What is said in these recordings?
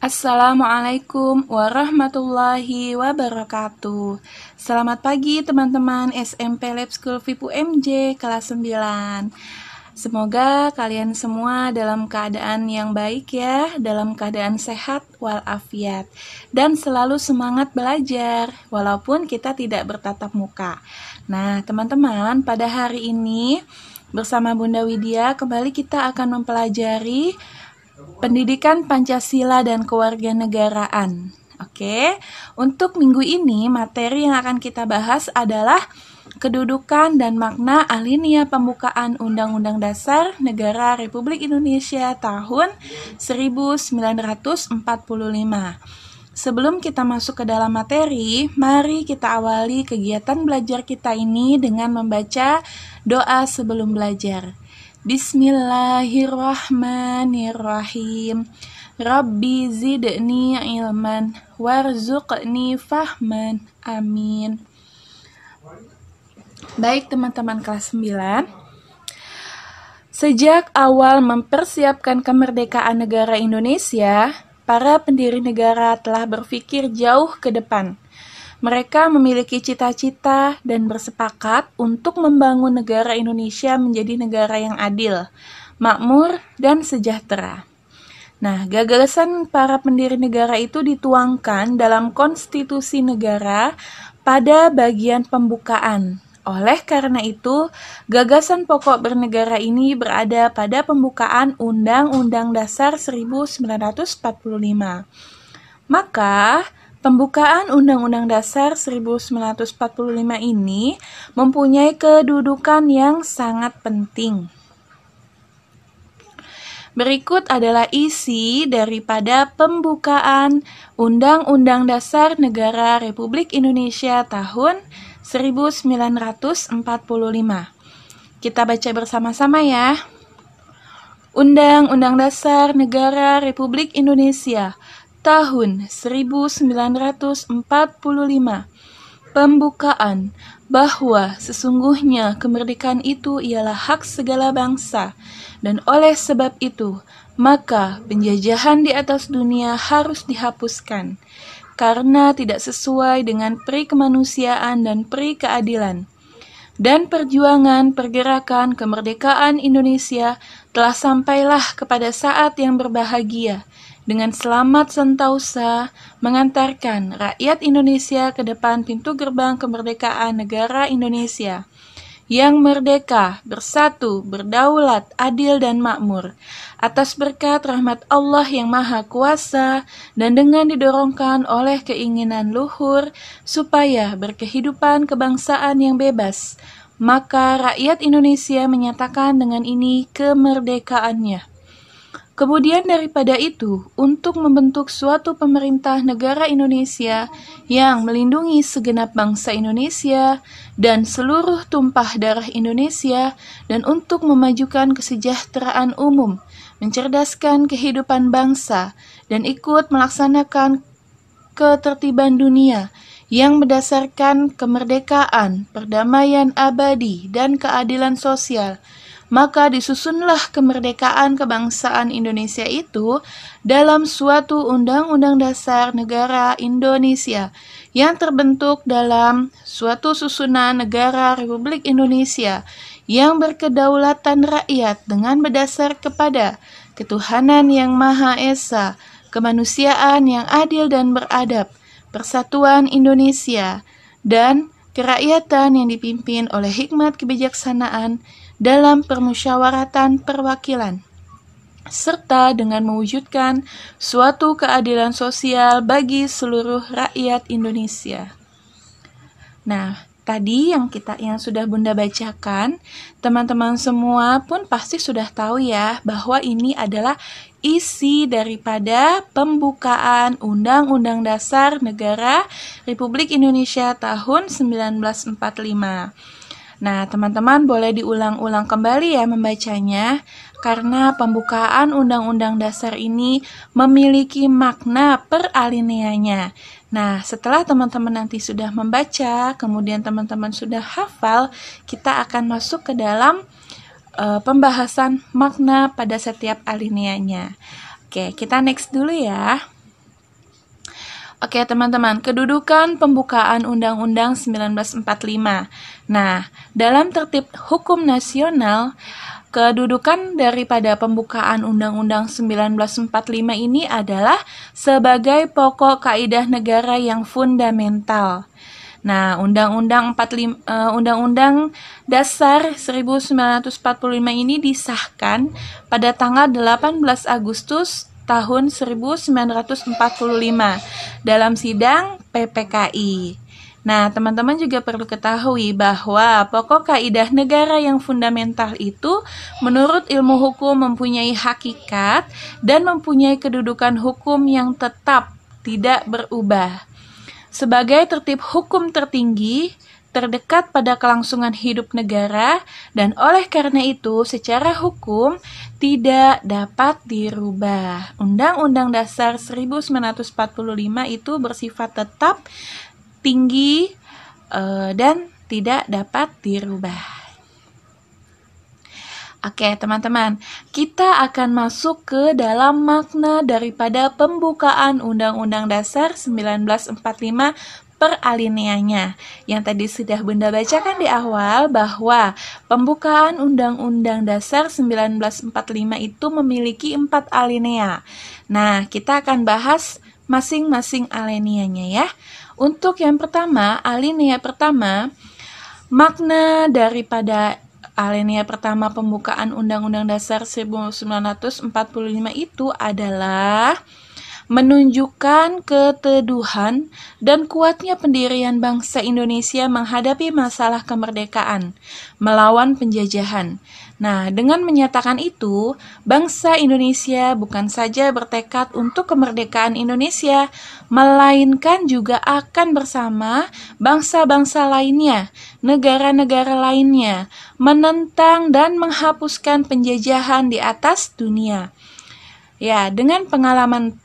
Assalamualaikum warahmatullahi wabarakatuh Selamat pagi teman-teman SMP Lab School Vipu MJ kelas 9 Semoga kalian semua dalam keadaan yang baik ya Dalam keadaan sehat walafiat Dan selalu semangat belajar Walaupun kita tidak bertatap muka Nah teman-teman pada hari ini Bersama Bunda Widya kembali kita akan mempelajari pendidikan Pancasila dan kewarganegaraan. Oke, untuk minggu ini materi yang akan kita bahas adalah kedudukan dan makna alinea pembukaan Undang-Undang Dasar Negara Republik Indonesia tahun 1945. Sebelum kita masuk ke dalam materi, mari kita awali kegiatan belajar kita ini dengan membaca doa sebelum belajar. Bismillahirrahmanirrahim. Rabbi zidni ilman warzuqni fahman. Amin. Baik teman-teman kelas 9. Sejak awal mempersiapkan kemerdekaan negara Indonesia, para pendiri negara telah berpikir jauh ke depan mereka memiliki cita-cita dan bersepakat untuk membangun negara Indonesia menjadi negara yang adil, makmur, dan sejahtera. Nah, gagasan para pendiri negara itu dituangkan dalam konstitusi negara pada bagian pembukaan. Oleh karena itu, gagasan pokok bernegara ini berada pada pembukaan Undang-Undang Dasar 1945. Maka, Pembukaan Undang-Undang Dasar 1945 ini mempunyai kedudukan yang sangat penting. Berikut adalah isi daripada pembukaan Undang-Undang Dasar Negara Republik Indonesia tahun 1945. Kita baca bersama-sama ya. Undang-Undang Dasar Negara Republik Indonesia tahun 1945 pembukaan bahwa sesungguhnya kemerdekaan itu ialah hak segala bangsa, dan oleh sebab itu, maka penjajahan di atas dunia harus dihapuskan karena tidak sesuai dengan pri kemanusiaan dan pri keadilan dan perjuangan pergerakan kemerdekaan Indonesia telah sampailah kepada saat yang berbahagia dengan selamat sentausa mengantarkan rakyat Indonesia ke depan pintu gerbang kemerdekaan negara Indonesia yang merdeka, bersatu, berdaulat, adil, dan makmur. Atas berkat rahmat Allah yang Maha Kuasa dan dengan didorongkan oleh keinginan luhur supaya berkehidupan kebangsaan yang bebas, maka rakyat Indonesia menyatakan dengan ini kemerdekaannya. Kemudian daripada itu, untuk membentuk suatu pemerintah negara Indonesia yang melindungi segenap bangsa Indonesia dan seluruh tumpah darah Indonesia dan untuk memajukan kesejahteraan umum, mencerdaskan kehidupan bangsa dan ikut melaksanakan ketertiban dunia yang berdasarkan kemerdekaan, perdamaian abadi, dan keadilan sosial – maka disusunlah kemerdekaan kebangsaan Indonesia itu dalam suatu Undang-Undang Dasar Negara Indonesia yang terbentuk dalam suatu susunan negara Republik Indonesia yang berkedaulatan rakyat dengan berdasar kepada ketuhanan yang Maha Esa, kemanusiaan yang adil dan beradab, persatuan Indonesia, dan kerakyatan yang dipimpin oleh hikmat kebijaksanaan dalam permusyawaratan perwakilan, serta dengan mewujudkan suatu keadilan sosial bagi seluruh rakyat Indonesia. Nah, tadi yang kita yang sudah Bunda bacakan, teman-teman semua pun pasti sudah tahu ya bahwa ini adalah isi daripada pembukaan Undang-Undang Dasar Negara Republik Indonesia tahun 1945. Nah, teman-teman boleh diulang-ulang kembali ya membacanya karena pembukaan Undang-Undang Dasar ini memiliki makna per Nah, setelah teman-teman nanti sudah membaca, kemudian teman-teman sudah hafal, kita akan masuk ke dalam uh, pembahasan makna pada setiap alineanya. Oke, kita next dulu ya. Oke teman-teman, kedudukan pembukaan Undang-Undang 1945. Nah, dalam tertib hukum nasional, kedudukan daripada pembukaan Undang-Undang 1945 ini adalah sebagai pokok kaidah negara yang fundamental. Nah, Undang-Undang 45 eh, Undang-Undang Dasar 1945 ini disahkan pada tanggal 18 Agustus tahun 1945 dalam sidang PPKI. Nah, teman-teman juga perlu ketahui bahwa pokok kaidah negara yang fundamental itu menurut ilmu hukum mempunyai hakikat dan mempunyai kedudukan hukum yang tetap tidak berubah sebagai tertib hukum tertinggi terdekat pada kelangsungan hidup negara dan oleh karena itu secara hukum tidak dapat dirubah. Undang-Undang Dasar 1945 itu bersifat tetap tinggi eh, dan tidak dapat dirubah. Oke, teman-teman, kita akan masuk ke dalam makna daripada pembukaan Undang-Undang Dasar 1945 per alineanya. Yang tadi sudah Bunda bacakan di awal bahwa pembukaan Undang-Undang Dasar 1945 itu memiliki empat alinea. Nah, kita akan bahas masing-masing alineanya ya. Untuk yang pertama, alinea pertama, makna daripada alinea pertama pembukaan Undang-Undang Dasar 1945 itu adalah menunjukkan keteduhan dan kuatnya pendirian bangsa Indonesia menghadapi masalah kemerdekaan melawan penjajahan Nah, dengan menyatakan itu, bangsa Indonesia bukan saja bertekad untuk kemerdekaan Indonesia, melainkan juga akan bersama bangsa-bangsa lainnya, negara-negara lainnya, menentang dan menghapuskan penjajahan di atas dunia. Ya, dengan pengalaman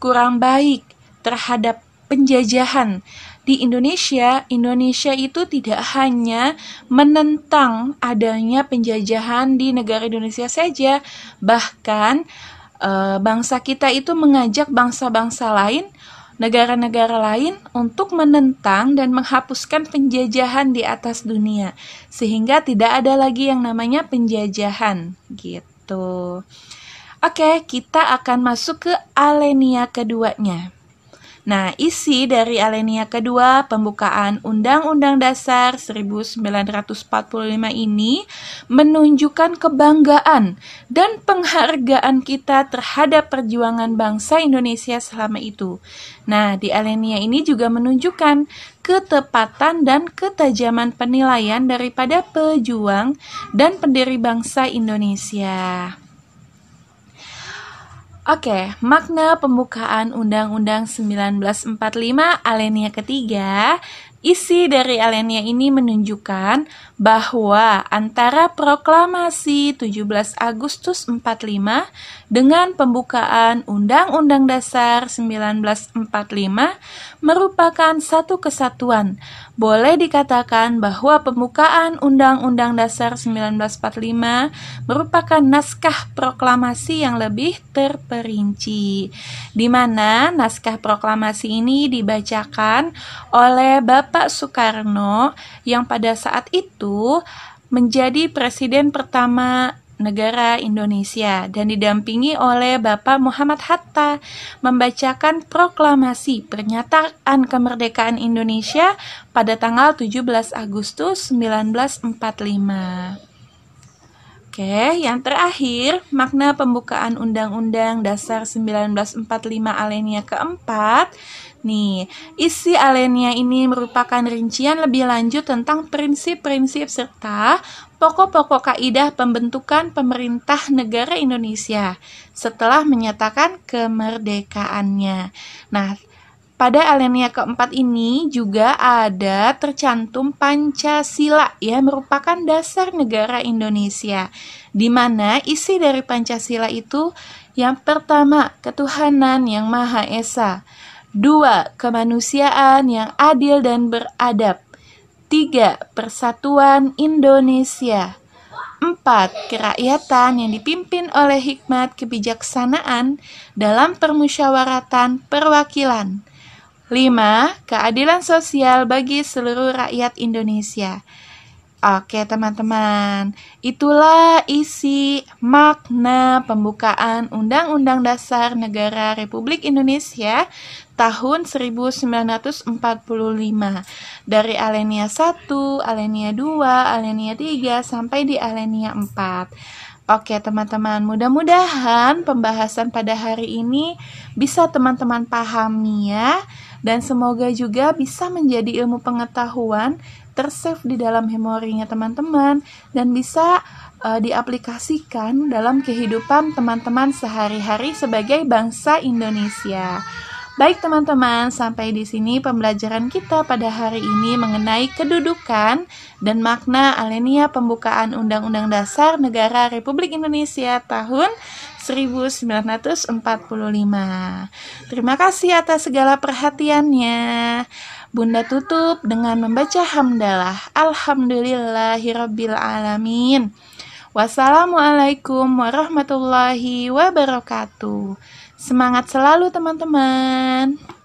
kurang baik terhadap penjajahan di Indonesia, Indonesia itu tidak hanya menentang adanya penjajahan di negara Indonesia saja, bahkan e, bangsa kita itu mengajak bangsa-bangsa lain, negara-negara lain untuk menentang dan menghapuskan penjajahan di atas dunia, sehingga tidak ada lagi yang namanya penjajahan gitu. Oke, kita akan masuk ke alenia keduanya. Nah, isi dari alenia kedua pembukaan Undang-Undang Dasar 1945 ini menunjukkan kebanggaan dan penghargaan kita terhadap perjuangan bangsa Indonesia selama itu. Nah, di alenia ini juga menunjukkan ketepatan dan ketajaman penilaian daripada pejuang dan pendiri bangsa Indonesia. Oke, makna pembukaan Undang-Undang 1945 alenia ketiga, isi dari alenia ini menunjukkan bahwa antara proklamasi 17 Agustus 45 dengan pembukaan Undang-Undang Dasar 1945 merupakan satu kesatuan. Boleh dikatakan bahwa pembukaan Undang-Undang Dasar 1945 merupakan naskah proklamasi yang lebih terperinci, di mana naskah proklamasi ini dibacakan oleh Bapak Soekarno yang pada saat itu itu menjadi presiden pertama negara Indonesia dan didampingi oleh Bapak Muhammad Hatta membacakan proklamasi pernyataan kemerdekaan Indonesia pada tanggal 17 Agustus 1945. Oke, yang terakhir, makna pembukaan Undang-Undang Dasar 1945 Alenia keempat. Nih, isi Alenia ini merupakan rincian lebih lanjut tentang prinsip-prinsip serta pokok-pokok kaidah pembentukan pemerintah negara Indonesia setelah menyatakan kemerdekaannya. Nah, pada alenia keempat ini juga ada tercantum Pancasila ya merupakan dasar negara Indonesia di mana isi dari Pancasila itu yang pertama ketuhanan yang maha esa, dua kemanusiaan yang adil dan beradab, tiga persatuan Indonesia, empat kerakyatan yang dipimpin oleh hikmat kebijaksanaan dalam permusyawaratan perwakilan. 5. Keadilan sosial bagi seluruh rakyat Indonesia. Oke, teman-teman. Itulah isi makna pembukaan Undang-Undang Dasar Negara Republik Indonesia tahun 1945 dari alenia 1, alenia 2, alenia 3 sampai di alenia 4. Oke teman-teman, mudah-mudahan pembahasan pada hari ini bisa teman-teman pahami ya dan semoga juga bisa menjadi ilmu pengetahuan tersave di dalam memorinya teman-teman dan bisa uh, diaplikasikan dalam kehidupan teman-teman sehari-hari sebagai bangsa Indonesia. Baik teman-teman, sampai di sini pembelajaran kita pada hari ini mengenai kedudukan dan makna alenia pembukaan Undang-Undang Dasar Negara Republik Indonesia tahun 1945. Terima kasih atas segala perhatiannya. Bunda tutup dengan membaca hamdalah. Alhamdulillahirabbil alamin. Wassalamualaikum warahmatullahi wabarakatuh. Semangat selalu teman-teman.